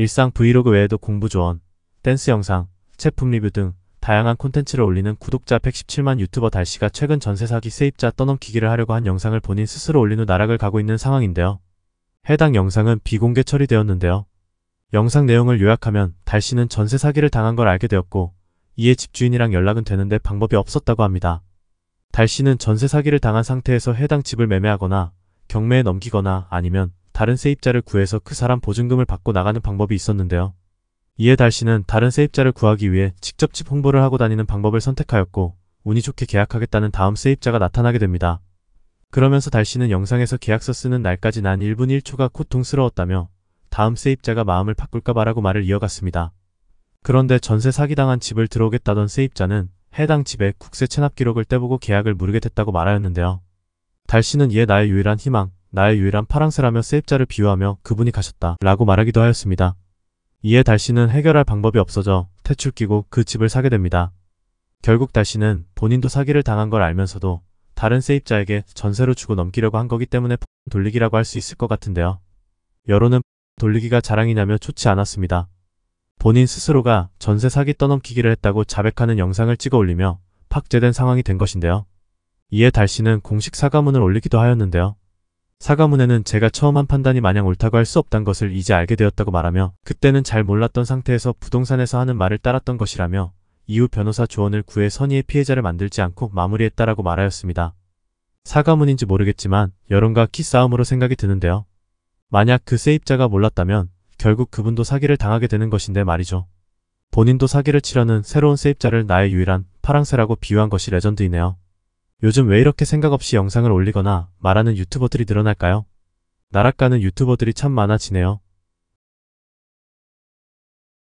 일상 브이로그 외에도 공부 조언, 댄스 영상, 제품 리뷰 등 다양한 콘텐츠를 올리는 구독자 117만 유튜버 달씨가 최근 전세 사기 세입자 떠넘기기를 하려고 한 영상을 본인 스스로 올린 후 나락을 가고 있는 상황인데요. 해당 영상은 비공개 처리되었는데요. 영상 내용을 요약하면 달씨는 전세 사기를 당한 걸 알게 되었고 이에 집주인이랑 연락은 되는데 방법이 없었다고 합니다. 달씨는 전세 사기를 당한 상태에서 해당 집을 매매하거나 경매에 넘기거나 아니면 다른 세입자를 구해서 그 사람 보증금을 받고 나가는 방법이 있었는데요. 이에 달씨는 다른 세입자를 구하기 위해 직접 집 홍보를 하고 다니는 방법을 선택하였고 운이 좋게 계약하겠다는 다음 세입자가 나타나게 됩니다. 그러면서 달씨는 영상에서 계약서 쓰는 날까지 난 1분 1초가 고통스러웠다며 다음 세입자가 마음을 바꿀까 말하고 말을 이어갔습니다. 그런데 전세 사기당한 집을 들어오겠다던 세입자는 해당 집에 국세 체납 기록을 떼보고 계약을 무르게 됐다고 말하였는데요. 달씨는 이에 나의 유일한 희망, 나의 유일한 파랑새라며 세입자를 비유하며 그분이 가셨다 라고 말하기도 하였습니다. 이에 달씨는 해결할 방법이 없어져 퇴출 끼고 그 집을 사게 됩니다. 결국 달씨는 본인도 사기를 당한 걸 알면서도 다른 세입자에게 전세로 주고 넘기려고 한 거기 때문에 돌리기라고 할 수 있을 것 같은데요. 여론은 돌리기가 자랑이냐며 좋지 않았습니다. 본인 스스로가 전세 사기 떠넘기기를 했다고 자백하는 영상을 찍어 올리며 팍제된 상황이 된 것인데요. 이에 달씨는 공식 사과문을 올리기도 하였는데요. 사과문에는 제가 처음 한 판단이 마냥 옳다고 할 수 없단 것을 이제 알게 되었다고 말하며 그때는 잘 몰랐던 상태에서 부동산에서 하는 말을 따랐던 것이라며 이후 변호사 조언을 구해 선의의 피해자를 만들지 않고 마무리했다라고 말하였습니다. 사과문인지 모르겠지만 여론과 키싸움으로 생각이 드는데요. 만약 그 세입자가 몰랐다면 결국 그분도 사기를 당하게 되는 것인데 말이죠. 본인도 사기를 치려는 새로운 세입자를 나의 유일한 파랑새라고 비유한 것이 레전드이네요. 요즘 왜 이렇게 생각 없이 영상을 올리거나 말하는 유튜버들이 늘어날까요? 나락가는 유튜버들이 참 많아지네요.